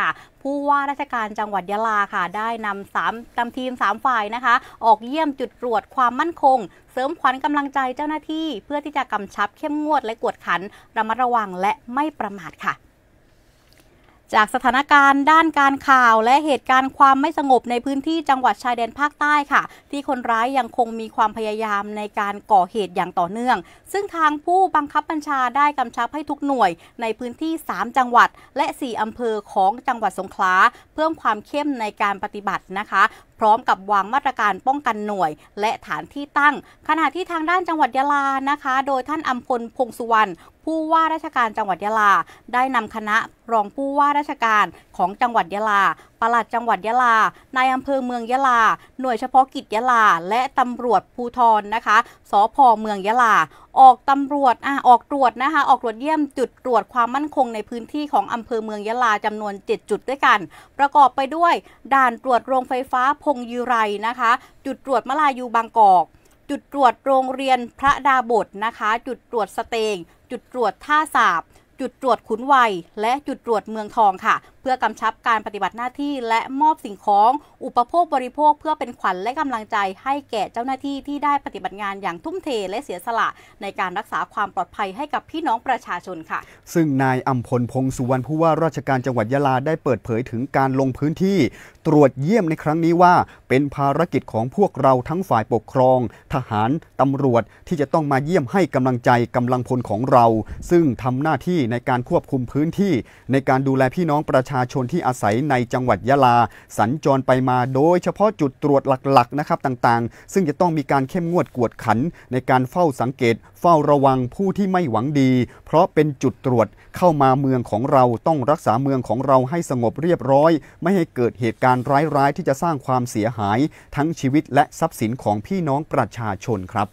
ค่ะ ผู้ว่าราชการจังหวัดยะลาค่ะ ได้นำสามตำทีม 3 ฝ่ายนะคะ ออกเยี่ยมจุดตรวจความมั่นคง เสริมขวัญกำลังใจเจ้าหน้าที่ เพื่อที่จะกำชับเข้มงวดและกวดขันระมัดระวังและไม่ประมาทค่ะจากสถานการณ์ด้านการข่าว และเหตุการณ์ความไม่สงบในพื้นที่จังหวัดชายแดนภาคใต้ค่ะ ที่คนร้ายยังคงมีความพยายามในการก่อเหตุอย่างต่อเนื่อง ซึ่งทางผู้บังคับบัญชาได้กำชับให้ทุกหน่วยในพื้นที่ 3 จังหวัด และ 4อำเภอของจังหวัดสงขลาเพิ่มความเข้มในการปฏิบัตินะคะ พร้อมกับวางมาตรการป้องกันหน่วย และฐานที่ตั้ง ขณะที่ทางด้านจังหวัดยะลานะคะ โดยท่านอัมพลพงสุวรรณผู้ว่าราชการจังหวัดยะลาได้นำคณะรองผู้ว่าราชการของจังหวัดยะลาปลัดจังหวัดยะลาในอำเภอเมืองยะลา หน่วยเฉพาะกิจยะลาและตำรวจภูทรนะคะสพเมืองยะลาออกตำรวจอ่ะออกตรวจนะคะออกตรวจเยี่ยม จุดตรวจความมั่นคงในพื้นที่ของอำเภอเมืองยะลาจำนวน7 จุดด้วยกัน ประกอบไปด้วย ด่านตรวจโรงไฟฟ้าพงยูไรนะคะ จุดตรวจมลายูบางกอกจุดตรวจโรงเรียนพระดาบดนะคะ จุดตรวจสเตง จุดตรวจท่าสาบ จุดตรวจขุนวัยและจุดตรวจเมืองทองค่ะพื่อกำชับการปฏิบัติหน้าที่และมอบสิ่งของอุปโภคบริโภค เพื่อเป็นขวัญและกำลังใจให้แก่เจ้าหน้าที่ที่ได้ปฏิบัติงานอย่างทุ่มเทและเสียสละ ในการรักษาความปลอดภัยให้กับพี่น้องประชาชนค่ะ ซึ่งนายอัมพลพงสุวรรณผู้ว่าราชการจังหวัดยะลาได้เปิดเผยถึงการลงพื้นที่ ตรวจเยี่ยมในครั้งนี้ว่า เป็นภารกิจของพวกเราทั้งฝ่ายปกครอง ทหารตำรวจที่จะต้องมาเยี่ยมให้กำลังใจกำลังพลของเรา ซึ่งทำหน้าที่ในการควบคุมพื้นที่ ในการดูแลพี่น้องประชาาชนที่อาศัยในจังหวัดยะลาสัญจรไปมาโดยเฉพาะจุดตรวจหลักๆนะครับต่างๆ ซึ่งจะต้องมีการเข้มงวดกวดขันในการเฝ้าสังเกต เฝ้าระวังผู้ที่ไม่หวังดี เพราะเป็นจุดตรวจเข้ามาเมืองของเราต้องรักษาเมืองของเราให้สงบเรียบร้อย ไม่ให้เกิดเหตุการณ์ร้ายๆที่จะสร้างความเสียหายทั้งชีวิตและทรัพย์สินของพี่น้องประชาชนครับ